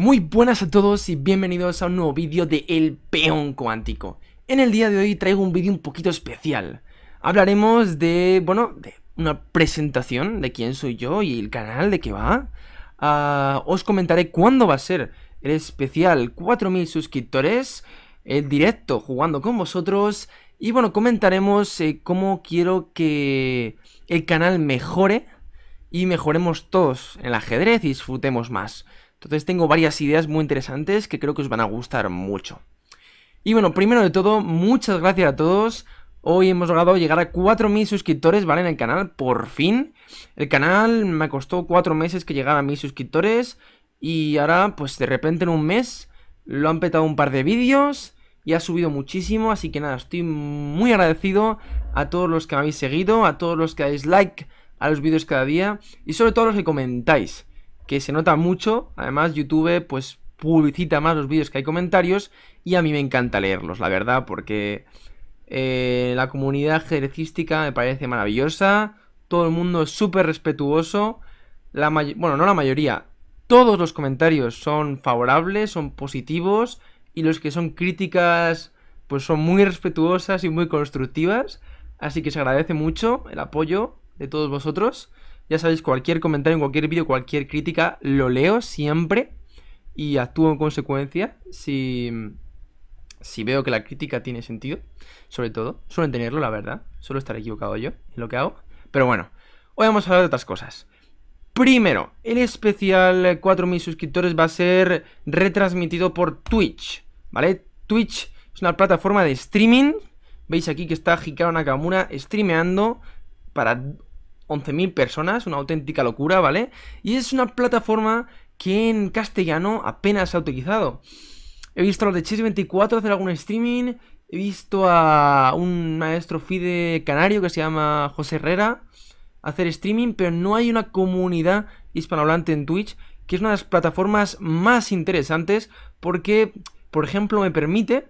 Muy buenas a todos y bienvenidos a un nuevo vídeo de El Peón Cuántico. En el día de hoy traigo un vídeo un poquito especial. Hablaremos de, bueno, de una presentación de quién soy yo y el canal de qué va. Ah, os comentaré cuándo va a ser el especial 4.000 suscriptores, el directo jugando con vosotros y bueno, comentaremos eh, cómo quiero que el canal mejore y mejoremos todos en el ajedrez y disfrutemos más. Entonces tengo varias ideas muy interesantes que creo que os van a gustar mucho. Y bueno, primero de todo, muchas gracias a todos. Hoy hemos logrado llegar a 4.000 suscriptores, ¿vale? En el canal, por fin. El canal me costó 4 meses que llegara a 1.000 suscriptores. Y ahora, pues de repente en un mes, lo han petado un par de vídeos y ha subido muchísimo. Así que nada, estoy muy agradecido a todos los que me habéis seguido, a todos los que dais like a los vídeos cada día y sobre todo a los que comentáis que se nota mucho. Además, YouTube, pues publicita más los vídeos que hay comentarios y a mí me encanta leerlos, la verdad, porque eh, la comunidad jerecística me parece maravillosa, todo el mundo es súper respetuoso, bueno, no la mayoría, todos los comentarios son favorables, son positivos y los que son críticas pues son muy respetuosas y muy constructivas, así que se agradece mucho el apoyo de todos vosotros. Ya sabéis, cualquier comentario, cualquier vídeo, cualquier crítica, lo leo siempre y actúo en consecuencia si, si veo que la crítica tiene sentido, sobre todo. Suelen tenerlo, la verdad. Solo estar equivocado yo en lo que hago. Pero bueno, hoy vamos a hablar de otras cosas. Primero, el especial 4.000 suscriptores va a ser retransmitido por Twitch, ¿vale? Twitch es una plataforma de streaming. Veis aquí que está Hikaru Nakamura streameando para 11.000 personas, una auténtica locura, ¿vale? Y es una plataforma que en castellano apenas se ha utilizado. He visto a los de Chess24 hacer algún streaming, he visto a un maestro FIDE canario que se llama José Herrera hacer streaming, pero no hay una comunidad hispanohablante en Twitch, que es una de las plataformas más interesantes porque, por ejemplo, me permite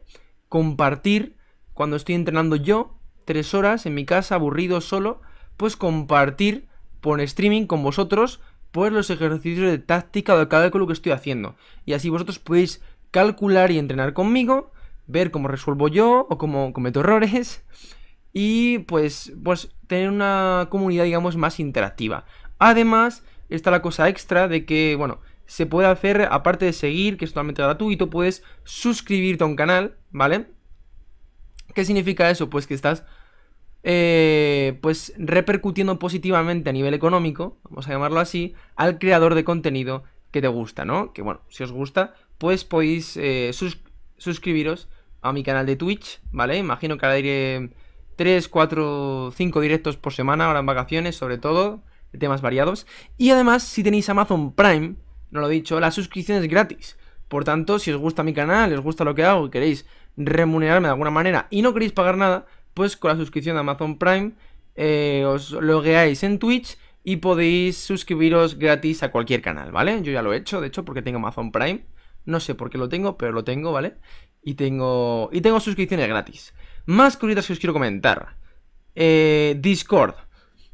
compartir cuando estoy entrenando yo, tres horas en mi casa, aburrido, solo, pues compartir por streaming con vosotros pues los ejercicios de táctica o de cálculo que estoy haciendo. Y así vosotros podéis calcular y entrenar conmigo, ver cómo resuelvo yo o cómo cometo errores y pues, pues tener una comunidad digamos más interactiva. Además está la cosa extra de que, bueno, se puede hacer, aparte de seguir, que es totalmente gratuito, puedes suscribirte a un canal, ¿vale? ¿Qué significa eso? Pues que estás eh, pues repercutiendo positivamente a nivel económico, vamos a llamarlo así, al creador de contenido que te gusta, ¿no? Que bueno, si os gusta, pues podéis eh, suscribiros a mi canal de Twitch, ¿vale? Imagino que ahora iré 3, 4, 5 directos por semana, ahora en vacaciones, sobre todo, de temas variados. Y además, si tenéis Amazon Prime, no lo he dicho, la suscripción es gratis. Por tanto, si os gusta mi canal, os gusta lo que hago y queréis remunerarme de alguna manera y no queréis pagar nada, pues con la suscripción a Amazon Prime eh, os logueáis en Twitch y podéis suscribiros gratis a cualquier canal, ¿vale? Yo ya lo he hecho, de hecho, porque tengo Amazon Prime. No sé por qué lo tengo, pero lo tengo, ¿vale? Y tengo, y tengo suscripciones gratis. Más curitas que os quiero comentar. Eh, Discord.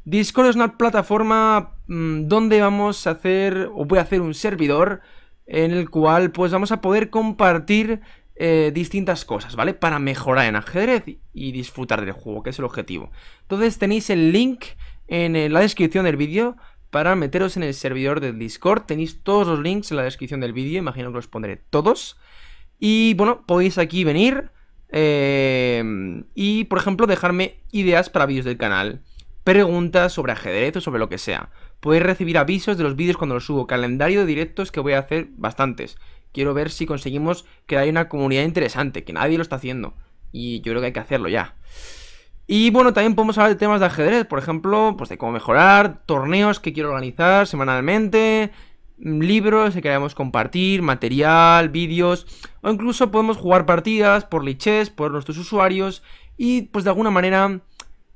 Discord es una plataforma mm, donde vamos a hacer, o voy a hacer un servidor en el cual pues vamos a poder compartir eh, distintas cosas, ¿vale? Para mejorar en ajedrez y disfrutar del juego, que es el objetivo. Entonces tenéis el link en eh, la descripción del vídeo para meteros en el servidor del Discord. Tenéis todos los links en la descripción del vídeo, imagino que los pondré todos. Y bueno, podéis aquí venir eh, y, por ejemplo, dejarme ideas para vídeos del canal, preguntas sobre ajedrez o sobre lo que sea. Podéis recibir avisos de los vídeos cuando los subo, calendario de directos que voy a hacer bastantes quiero ver si conseguimos crear una comunidad interesante, que nadie lo está haciendo. Y yo creo que hay que hacerlo ya. Y bueno, también podemos hablar de temas de ajedrez, por ejemplo, pues de cómo mejorar, torneos que quiero organizar semanalmente, mm, libros que queremos compartir, material, vídeos, o incluso podemos jugar partidas por liches, por nuestros usuarios, y pues de alguna manera,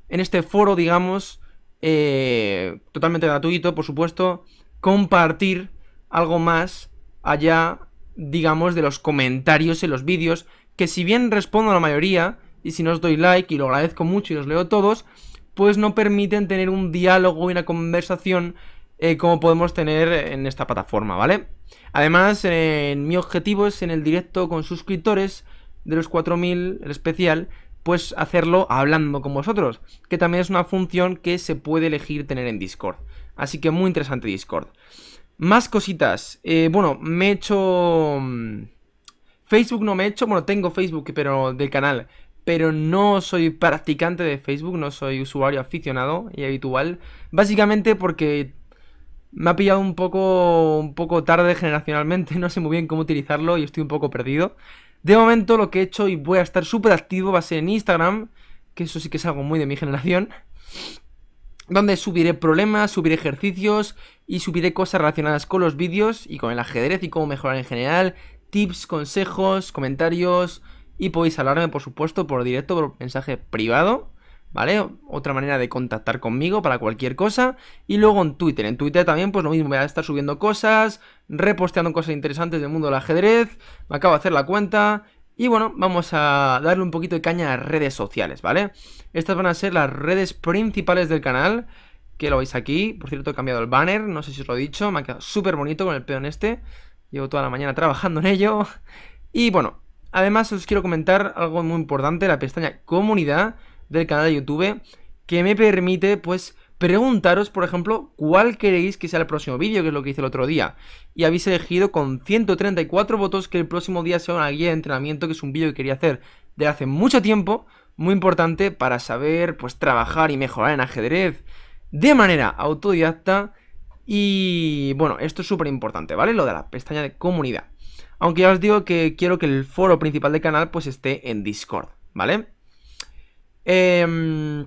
en este foro, digamos, eh, totalmente gratuito, por supuesto, compartir algo más allá digamos, de los comentarios en los vídeos, que si bien respondo a la mayoría, y si no os doy like, y lo agradezco mucho y os leo todos, pues no permiten tener un diálogo y una conversación eh, como podemos tener en esta plataforma, ¿vale? Además, mi objetivo es en el directo con suscriptores de los 4000, el especial, pues hacerlo hablando con vosotros, que también es una función que se puede elegir tener en Discord. Así que muy interesante Discord. Más cositas. Eh, bueno, me he hecho... Mm, Facebook no me he hecho, bueno, tengo Facebook, pero del canal. Pero no soy practicante de Facebook, no soy usuario aficionado y habitual. Básicamente porque me ha pillado un poco, un poco tarde generacionalmente, no sé muy bien cómo utilizarlo y estoy un poco perdido. De momento lo que he hecho y voy a estar súper activo va a ser en Instagram, que eso sí que es algo muy de mi generación donde subiré problemas, subiré ejercicios y subiré cosas relacionadas con los vídeos y con el ajedrez y cómo mejorar en general, tips, consejos, comentarios y podéis hablarme por supuesto por directo, por mensaje privado. ¿Vale? Otra manera de contactar conmigo para cualquier cosa. Y luego en Twitter. En Twitter también, pues lo mismo, voy a estar subiendo cosas, reposteando cosas interesantes del mundo del ajedrez. Me acabo de hacer la cuenta y bueno, vamos a darle un poquito de caña a redes sociales, ¿vale? Estas van a ser las redes principales del canal, que lo veis aquí. Por cierto, he cambiado el banner, no sé si os lo he dicho, me ha quedado súper bonito con el peón este. Llevo toda la mañana trabajando en ello. Y bueno, además os quiero comentar algo muy importante, la pestaña comunidad del canal de YouTube, que me permite pues preguntaros, por ejemplo, cuál queréis que sea el próximo vídeo, que es lo que hice el otro día. Y habéis elegido con 134 votos que el próximo día sea una guía de entrenamiento, que es un vídeo que quería hacer de hace mucho tiempo, muy importante para saber, pues, trabajar y mejorar en ajedrez de manera autodidacta. Y bueno, esto es súper importante, ¿vale? Lo de la pestaña de comunidad. Aunque ya os digo que quiero que el foro principal del canal pues esté en Discord, ¿vale? Eh...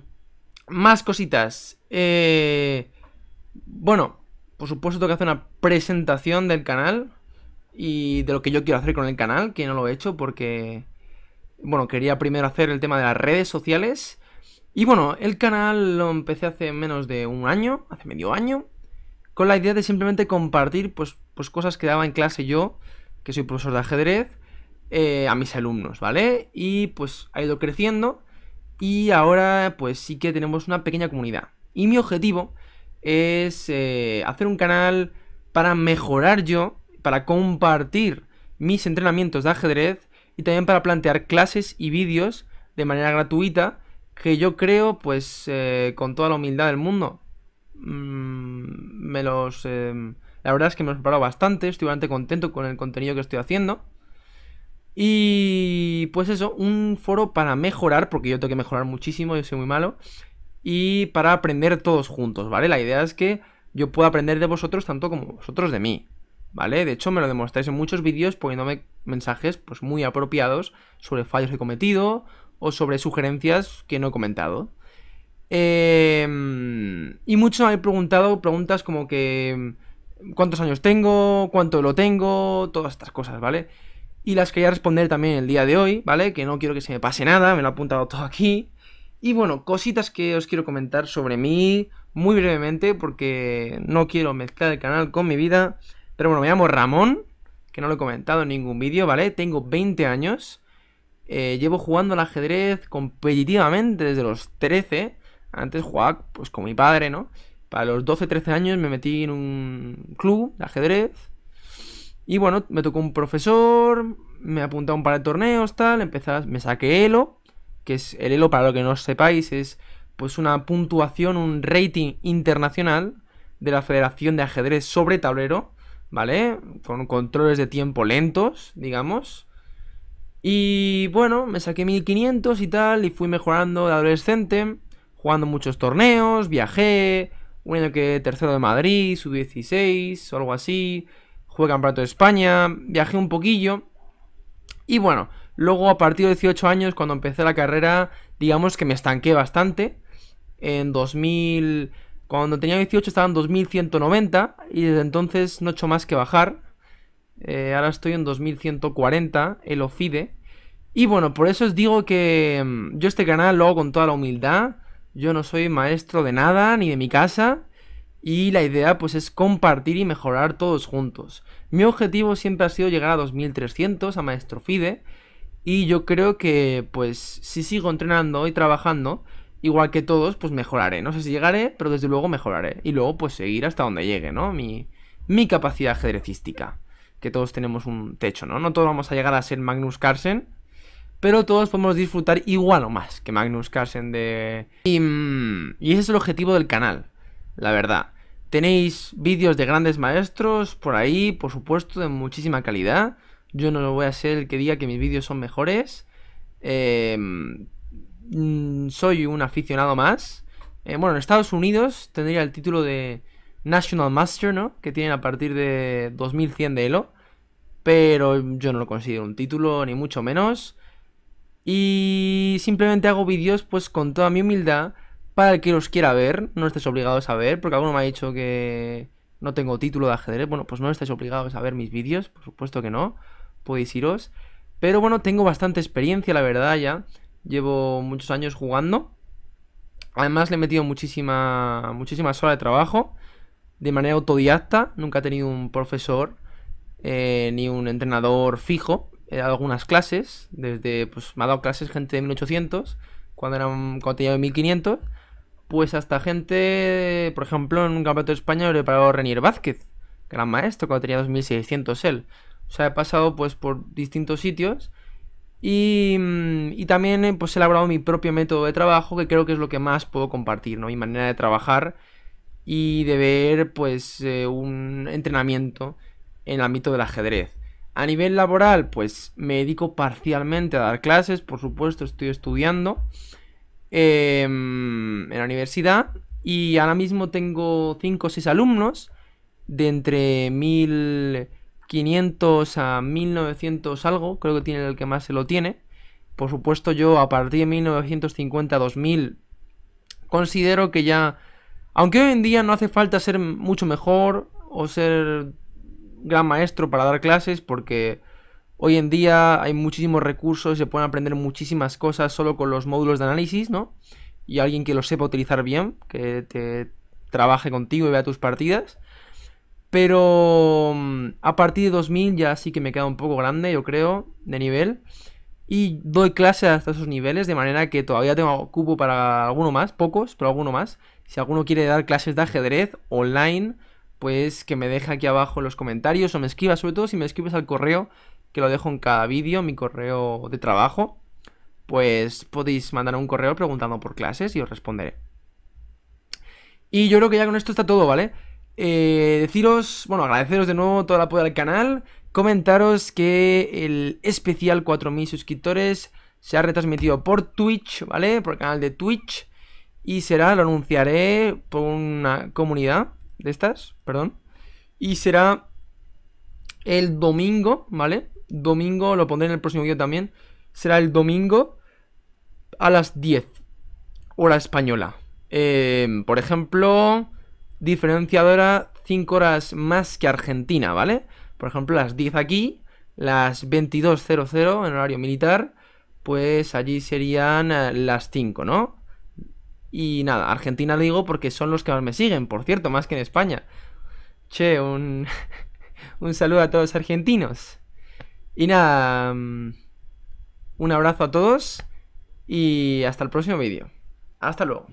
Más cositas. Eh, bueno, por supuesto tengo que hacer una presentación del canal y de lo que yo quiero hacer con el canal, que no lo he hecho porque, bueno, quería primero hacer el tema de las redes sociales. Y bueno, el canal lo empecé hace menos de un año, hace medio año, con la idea de simplemente compartir pues, pues cosas que daba en clase yo, que soy profesor de ajedrez, eh, a mis alumnos, ¿vale? Y pues ha ido creciendo y ahora pues sí que tenemos una pequeña comunidad. Y mi objetivo es eh, hacer un canal para mejorar yo, para compartir mis entrenamientos de ajedrez y también para plantear clases y vídeos de manera gratuita que yo creo pues eh, con toda la humildad del mundo mm, me los eh, la verdad es que me los he bastante estoy bastante contento con el contenido que estoy haciendo y pues eso, un foro para mejorar, porque yo tengo que mejorar muchísimo, yo soy muy malo, y para aprender todos juntos, ¿vale? La idea es que yo pueda aprender de vosotros tanto como vosotros de mí, ¿vale? De hecho, me lo demostráis en muchos vídeos poniéndome mensajes pues muy apropiados sobre fallos que he cometido o sobre sugerencias que no he comentado. Em, y muchos me han preguntado preguntas como que cuántos años tengo, cuánto lo tengo, todas estas cosas, ¿vale? y las quería responder también el día de hoy, ¿vale? Que no quiero que se me pase nada, me lo he apuntado todo aquí. Y bueno, cositas que os quiero comentar sobre mí muy brevemente porque no quiero mezclar el canal con mi vida. Pero bueno, me llamo Ramón, que no lo he comentado en ningún vídeo, ¿vale? Tengo 20 años. Eh, llevo jugando al ajedrez competitivamente desde los 13. Antes jugaba pues con mi padre, ¿no? Para los 12-13 años me metí en un club de ajedrez y bueno, me tocó un profesor, me apuntaba un par de torneos, tal, me saqué Elo, que es el Elo para lo que no sepáis, es pues una puntuación, un rating internacional de la Federación de Ajedrez sobre tablero, ¿vale? Con controles de tiempo lentos, digamos. Y bueno, me saqué 1500 y tal, y fui mejorando de adolescente, jugando muchos torneos, viajé, un año que tercero de Madrid, sub 16 algo así, jugué Campeonato de España, viajé un poquillo. Y bueno, luego a partir de 18 años, cuando empecé la carrera, digamos que me estanqué bastante. En 2000, cuando tenía 18 estaba en 2190 y desde entonces no he hecho más que bajar. Eh, ahora estoy en 2140, el OFIDE. Y bueno, por eso os digo que mm, yo este canal lo hago con toda la humildad. Yo no soy maestro de nada, ni de mi casa y la idea pues es compartir y mejorar todos juntos. Mi objetivo siempre ha sido llegar a 2300 a maestro FIDE y yo creo que pues si sigo entrenando y trabajando, igual que todos, pues mejoraré. No sé si llegaré, pero desde luego mejoraré y luego pues seguir hasta donde llegue, ¿no? Mi mi capacidad ajedrecística, que todos tenemos un techo, ¿no? No todos vamos a llegar a ser Magnus Carlsen, pero todos podemos disfrutar igual o más que Magnus Carlsen de... Y, mm, y, ese es el objetivo del canal, la verdad. Tenéis vídeos de grandes maestros por ahí, por supuesto, de muchísima calidad. Yo no lo voy a ser el que diga que mis vídeos son mejores. Em, mm, soy un aficionado más. Eh, bueno, en Estados Unidos tendría el título de National Master, ¿no? Que tienen a partir de 2100 de Elo. Pero yo no lo considero un título, ni mucho menos. Y simplemente hago vídeos pues con toda mi humildad para el que los quiera ver, no estés obligados a ver, porque alguno me ha dicho que no tengo título de ajedrez. Bueno, pues no estáis obligados a ver mis vídeos, por supuesto que no. Podéis iros. Pero bueno, tengo bastante experiencia, la verdad, ya. Llevo muchos años jugando. Además, le he metido muchísima, muchísimas horas de trabajo. De manera autodidacta. Nunca he tenido un profesor eh, ni un entrenador fijo. He dado algunas clases. Desde, pues, me ha dado clases gente de 1800. Cuando, eran, cuando tenía 1500 pues hasta esta gente, por ejemplo, en un campeonato español he pagado a Renier Vázquez, gran maestro, cuando tenía 2600 él. O sea, he pasado pues por distintos sitios y, mm, y, también eh, pues he elaborado mi propio método de trabajo que creo que es lo que más puedo compartir, ¿no? Mi manera de trabajar y de ver pues eh, un entrenamiento en el ámbito del ajedrez. A nivel laboral pues me dedico parcialmente a dar clases, por supuesto estoy estudiando. Em, en la universidad y ahora mismo tengo 5 o 6 alumnos de entre 1500 a 1900 algo, creo que tiene el que más se lo tiene. Por supuesto yo a partir de 1950 2000 considero que ya aunque hoy en día no hace falta ser mucho mejor o ser gran maestro para dar clases porque Hoy en día hay muchísimos recursos, se pueden aprender muchísimas cosas solo con los módulos de análisis, ¿no? Y alguien que lo sepa utilizar bien, que te trabaje contigo y vea tus partidas. Pero mm, a partir de 2000 ya sí que me queda un poco grande, yo creo, de nivel. Y doy clases hasta esos niveles, de manera que todavía tengo cupo para alguno más, pocos, pero alguno más. Si alguno quiere dar clases de ajedrez online, pues que me deje aquí abajo en los comentarios o me escriba, sobre todo si me escribes al correo que lo dejo en cada vídeo, mi correo de trabajo, pues podéis mandar un correo preguntando por clases y os responderé. Y yo creo que ya con esto está todo, ¿vale? Eh, deciros, bueno, agradeceros de nuevo todo el apoyo al canal, comentaros que el especial 4000 suscriptores se ha retransmitido por Twitch, ¿vale? Por el canal de Twitch. Y será, lo anunciaré por una comunidad de estas, perdón. Y será el domingo, ¿vale? domingo, lo pondré en el próximo vídeo también, será el domingo a las 10, hora española. Em, por ejemplo, diferenciadora 5 horas más que Argentina, ¿vale? Por ejemplo, las 10 aquí, las 22.00 en horario militar, pues allí serían eh, las 5, ¿no? Y nada, Argentina digo porque son los que más me siguen, por cierto, más que en España. Che, un, un saludo a todos los argentinos. Y nada, mm, un abrazo a todos y hasta el próximo vídeo. Hasta luego.